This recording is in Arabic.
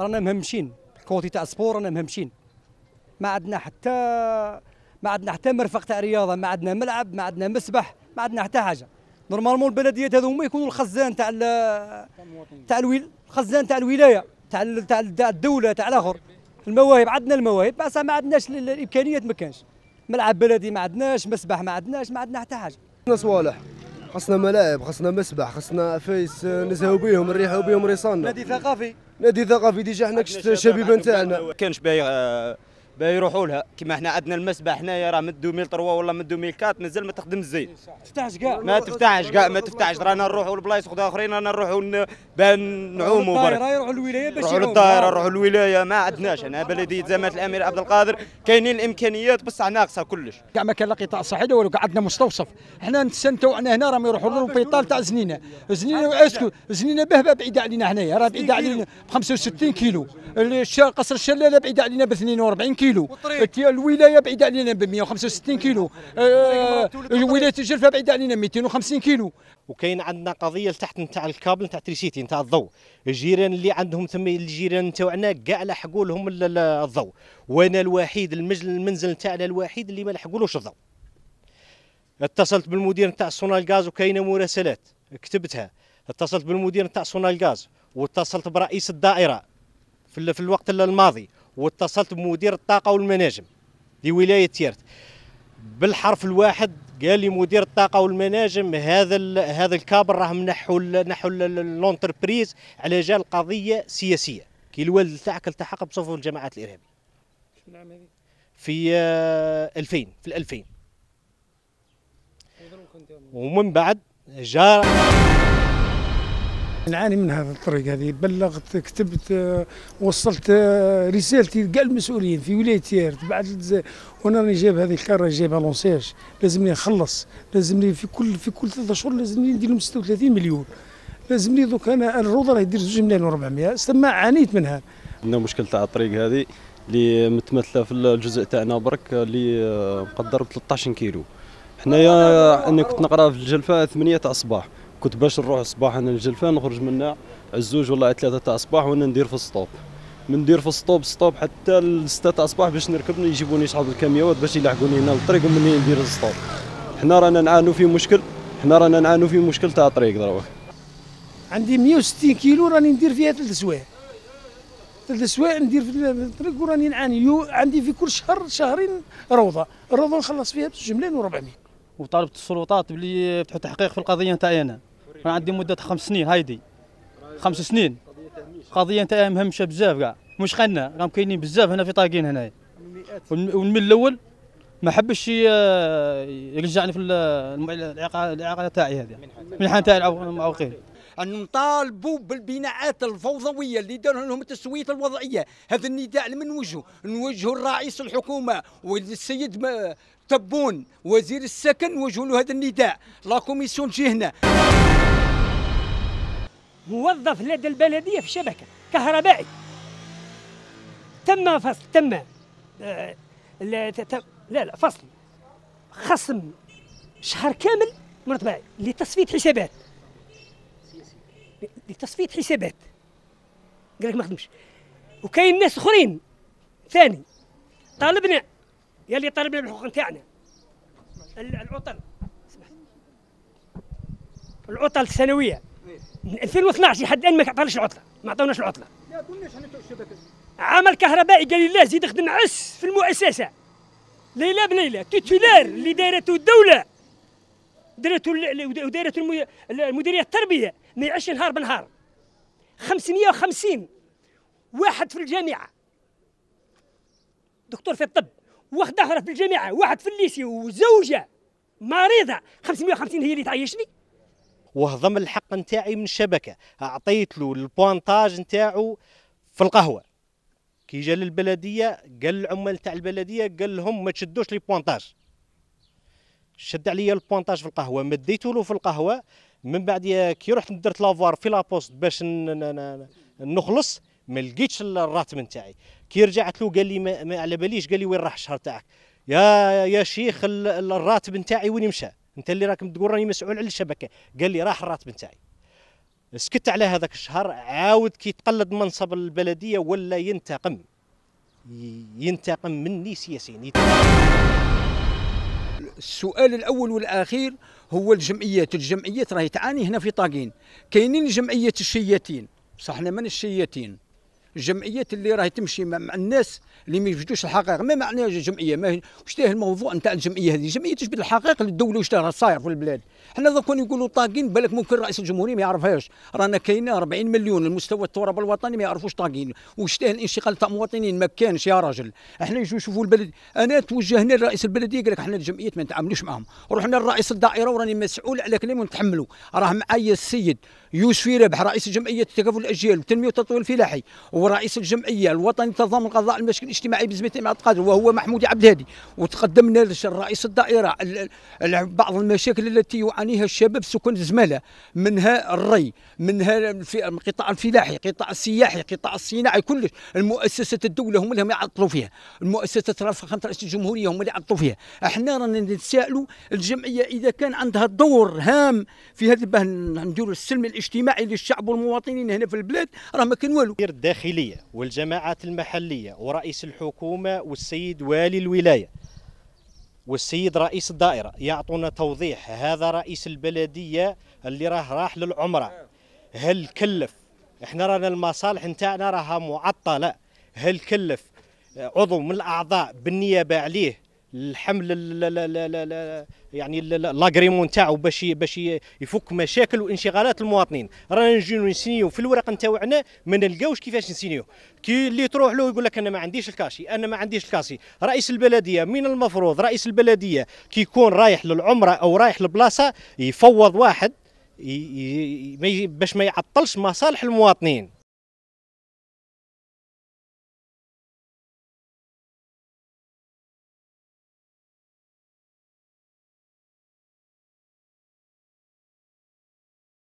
رانا مهمشين الكوتي تاع السبور رانا مهمشين ما عندنا حتى ما عندنا حتى مرفق تاع رياضه ما عندنا ملعب ما عندنا مسبح ما عندنا حتى حاجه نورمالمون البلديات هذوما يكونوا الخزان تاع تاع الويل الخزان تاع الولايه تاع تاع الدوله تاع الاخر المواهب عندنا المواهب بس ما عندناش الامكانيات ما كانش ملعب بلدي ما عندناش مسبح ما عندناش ما عندنا حتى حاجه صوالح خاصنا ملاعب خاصنا مسبح خاصنا فايس آه، نزهو بيهم نريحو بيهم ريصانا نادي ثقافي نادي ثقافي ديجا حنا شبيبه نتاعنا كانش باهي آه، يروحوا لها كما احنا عندنا المسبح هنايا راه من 2003 ولا من 2004 مازال ما تخدم الزيت تفتحش كاع ما تفتحش كاع ما تفتحش رانا نروحوا لبلايص اخرين رانا نروحوا نعوموا برك يروحوا للولايه باش يروحوا للدائره نروحوا للولايه ما عندناش انا بلديه زمات الامير عبد القادر كاينين الامكانيات بصح ناقصه كلش كاع ما كان لا قطاع صحي ولا كاع عندنا مستوصف حنا نتسنتوا عندنا هنا راهم يروحوا للبيطال تاع زنينه زنينه واسكو زنينه بهبه بعيده علينا هنايا راه بعيده علينا ب 65 كيلو قصر الشلاله بعيده علينا ب 42 كيلو كيلو الولايه بعيده علينا ب 165 كيلو آه ولايه الجلفه بعيده علينا 250 كيلو وكاين عندنا قضيه لتحت نتاع الكابل نتاع تريسيتي نتاع الضوء الجيران اللي عندهم ثم الجيران نتاعنا كاع لحقوا لهم الضوء وانا الوحيد المنزل نتاعنا الوحيد اللي ما لحقولوش الضوء اتصلت بالمدير نتاع سونال غاز وكاينه مراسلات كتبتها اتصلت بالمدير نتاع سونال غاز واتصلت برئيس الدائره في الوقت الماضي واتصلت بمدير الطاقه والمناجم لولايه تيرت بالحرف الواحد قال لي مدير الطاقه والمناجم هذا هذا الكابر راه نحو نحو لونتربريز على جال قضيه سياسيه كي الوالد تاعك التحق بصفوف الجماعات الارهابيه نعم في 2000 آه، في 2000 ومن بعد جار نعاني من هذا الطريق هذه بلغت كتبت آه، وصلت آه، رسالتي لكاع المسؤولين في ولايه تيارت بعد وانا راني جايب هذه الكاره جايبها لونسيرش لازمني نخلص لازمني في كل في كل ثلاثة شهور لازمني ندير لهم 36 مليون لازمني دوك انا الروضه راهي دير 2 مليون و400 استما عانيت منها عندنا مشكل تاع الطريق هذه اللي متمثله في الجزء تاعنا برك اللي آه، مقدر ب 13 كيلو حنايا انا كنت نقرا في الجلفه 8 تاع الصباح كنت باش نروح الصباح انا الجلفان نخرج منا على الزوج ولا على ثلاثه تاع الصباح وانا ندير في الستوب من ندير في الستوب ستوب حتى الستة تاع الصباح باش نركب يجيبوني صحاب الكاميوات باش يلحقوني هنا للطريق ومني ندير الستوب حنا رانا نعانوا في مشكل حنا رانا نعانوا في مشكل تاع الطريق دروك عندي 160 كيلو راني ندير فيها ثلاث سوايع ثلاث سوايع ندير في الطريق وراني نعاني يو عندي في كل شهر شهرين روضه الروضه نخلص فيها بجملين و400 وطالبت السلطات بلي تحقيق في القضيه نتاعي انا انا عندي مده خمس سنين هايدي خمس سنين قضيه تاع مهمشه بزاف كاع مش خلنا راهم كاينين بزاف هنا في طاقين هنايا ومن الاول ما حبش يرجعني في الاعاقه تاعي هذه المنحه تاع المعوقين نطالبوا بالبناءات الفوضويه اللي داروا لهم تسويه الوضعيه هذا النداء لمن نوجهه نوجهه الرئيس الحكومه والسيد تبون وزير السكن وجهوا له هذا النداء لا كوميسيون جهنا موظف لدى البلديه في شبكه كهربائي تم فصل تم آه، لا لا, لا فصل خصم شهر كامل من طبعي لتصفيه حسابات لتصفيه حسابات قال لك ما خدمش وكاين ناس اخرين ثاني طالبنا يا اللي طالبنا بالحقوق نتاعنا العطل العطل السنويه من 2012 لحد الان ما عطاناش العطله ما عطاوناش العطله لا الشبكه عمل كهربائي قال لا زيد خدم عس في المؤسسه ليله بليله توتيلار اللي دايرته الدوله دايرته ودايرته المديريه التربيه ما يعيش نهار بنهار 550 واحد في الجامعه دكتور في الطب واحد اخر في الجامعه واحد في الليسي وزوجه مريضه 550 هي اللي تعيشني وهضم الحق نتاعي من الشبكه اعطيت له البوانتاج نتاعو في القهوه كي جا للبلديه قال العمال تاع البلديه قال لهم ما تشدوش لي بوانتاج شد عليا البوانتاج في القهوه مديتو له في القهوه من بعد كي رحت درت لافوار في لابوست باش نخلص ما لقيتش الراتب نتاعي كي رجعت له قال لي ما, ما على باليش قال لي وين راح الشهر تاعك يا يا شيخ الراتب نتاعي وين مشى انت اللي راك تقول راني مسؤول على الشبكه قال لي راح الراتب نتاعي سكت على هذاك الشهر عاود كي تقلد منصب البلديه ولا ينتقم ينتقم مني سياسيا السؤال الاول والاخير هو الجمعيات الجمعيات راهي تعاني هنا في طاقين كاينين جمعيه الشياتين بصح احنا من الشياتين الجمعيات اللي راهي تمشي مع الناس اللي ما يوجدوش الحقائق ما معناها الجمعيه ما شتاه الموضوع نتاع الجمعيه هذه الجمعيه تجبد الحقائق للدوله واش راه صاير في البلاد حنا دوك يقولوا طاقين بالك ممكن رئيس الجمهوريه ما يعرفهاش رانا كاينه 40 مليون المستوى التراب الوطني ما يعرفوش طاقين تاه الانشغال تاع مواطنين ما كانش يا راجل احنا يجوا يشوفوا البلد انا توجهنا لرئيس البلديه قال لك احنا الجمعيات ما نتعاملوش معاهم رحنا لرئيس الدائره وراني مسؤول على كلامي ونتحملوا راه معايا السيد يوسف ربح رئيس جمعيه تكافل الاجيال والتنميه والتطوير الفلاحي ورئيس الجمعيه الوطني تضامن القضاء المشاكل الاجتماعيه بزمية مع القادر وهو محمود عبد الهادي وتقدمنا للرئيس الدائره بعض المشاكل التي يعانيها الشباب سكان الزماله منها الري منها القطاع الفلاحي القطاع السياحي القطاع الصناعي كلش المؤسسات الدوله هم اللي يعطلوا فيها المؤسسات رفخ رئيس الجمهوريه هم اللي يعطلوا فيها احنا رانا نتسائلوا الجمعيه اذا كان عندها دور هام في هذا نديروا السلم الاجتماعي للشعب والمواطنين هنا في البلاد راه ما كان والو الداخليه والجماعات المحليه ورئيس الحكومه والسيد والي الولايه والسيد رئيس الدائره يعطونا توضيح هذا رئيس البلديه اللي راه راح للعمره هل كلف احنا رانا المصالح نتاعنا راها معطله هل كلف عضو من الاعضاء بالنيابه عليه الحمل لا لا لا لا يعني لاغريمون تاعو باش باش يفك مشاكل وانشغالات المواطنين رانا نجيو نسينيو في الورق نتاعنا ما نلقاوش كيفاش نسينيو كي اللي تروح له يقول لك انا ما عنديش الكاشي انا ما عنديش الكاشي رئيس البلديه من المفروض رئيس البلديه كي يكون رايح للعمره او رايح لبلاصه يفوض واحد باش ما يعطلش مصالح المواطنين